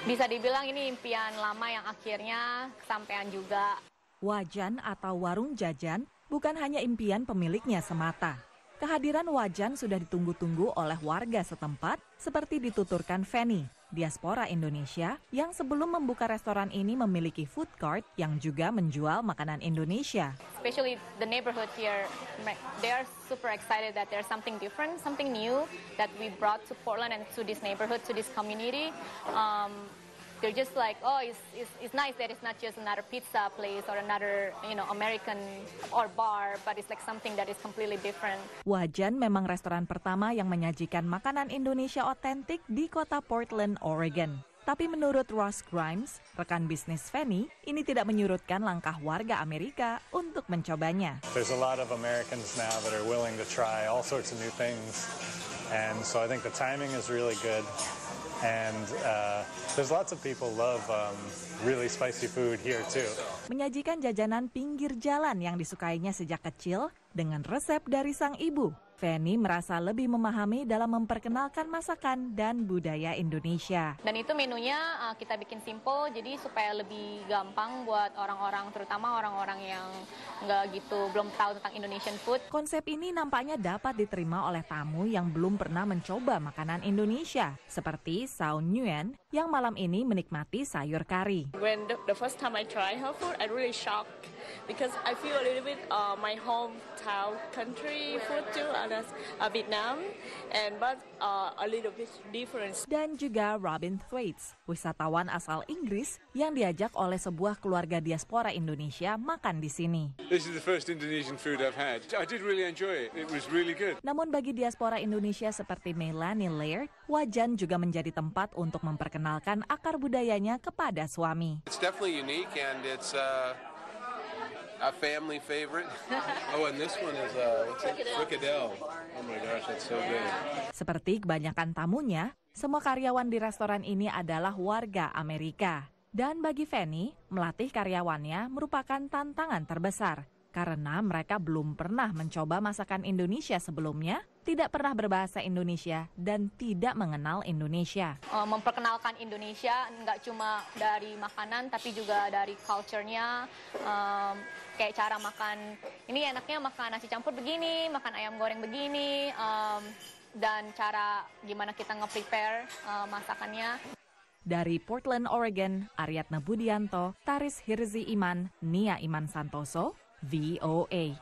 Bisa dibilang ini impian lama yang akhirnya kesampaian juga. Wajan atau warung jajan bukan hanya impian pemiliknya semata. Kehadiran Wajan sudah ditunggu-tunggu oleh warga setempat, seperti dituturkan Feni, diaspora Indonesia, yang sebelum membuka restoran ini memiliki food court yang juga menjual makanan Indonesia. Especially the neighborhood here, they are super excited that there's something different, something new that we brought to Portland and to this neighborhood, to this community. Um, they're just like, oh, it's, it's, it's nice that it's not just another pizza place or another, you know, American or bar, but it's like something that is completely different. Wajan memang restoran pertama yang menyajikan makanan Indonesia otentik di kota Portland, Oregon. Tapi menurut Ross Grimes, rekan bisnis Fanny, ini tidak menyurutkan langkah warga Amerika untuk mencobanya. There's a lot of Americans now that are willing to try all sorts of new things. And so I think the timing is really good. And uh, there's lots of people love um, really spicy food here too. Menyajikan jajanan pinggir jalan yang disukainya sejak kecil dengan resep dari sang ibu Feni merasa lebih memahami dalam memperkenalkan masakan dan budaya Indonesia. Dan itu menunya uh, kita bikin simple, jadi supaya lebih gampang buat orang-orang, terutama orang-orang yang nggak gitu belum tahu tentang Indonesian food. Konsep ini nampaknya dapat diterima oleh tamu yang belum pernah mencoba makanan Indonesia, seperti Sao Nguyen yang malam ini menikmati sayur kari. When the, the first time I try her food, I really shocked because I feel a little bit uh, my hometown country food too, as uh, Vietnam, and but uh, a little bit different. Dan juga Robin Thwaites, wisatawan asal Inggris yang diajak oleh sebuah keluarga diaspora Indonesia makan di sini. This is the first Indonesian food I've had. I did really enjoy it. It was really good. Namun bagi diaspora Indonesia seperti Melanie Laird, Wajan juga menjadi tempat untuk memperkenalkan akar budayanya kepada suami. It's definitely unique and it's uh a family favorite. oh, and this one is uh, Oh my gosh, that's so good. Seperti kebanyakan tamunya, semua karyawan di restoran ini adalah warga Amerika. Dan bagi Fanny, melatih karyawannya merupakan tantangan terbesar karena mereka belum pernah mencoba masakan Indonesia sebelumnya, tidak pernah berbahasa Indonesia, dan tidak mengenal Indonesia. Eh, memperkenalkan Indonesia nggak cuma dari makanan, tapi juga dari culture-nya, um, kayak cara makan, ini enaknya makan nasi campur begini, makan ayam goreng begini, um, dan cara gimana kita nge-prepare uh, masakannya. Dari Portland, Oregon, Ariadna Budianto, Taris Hirzi Iman, Nia Iman Santoso, VOA.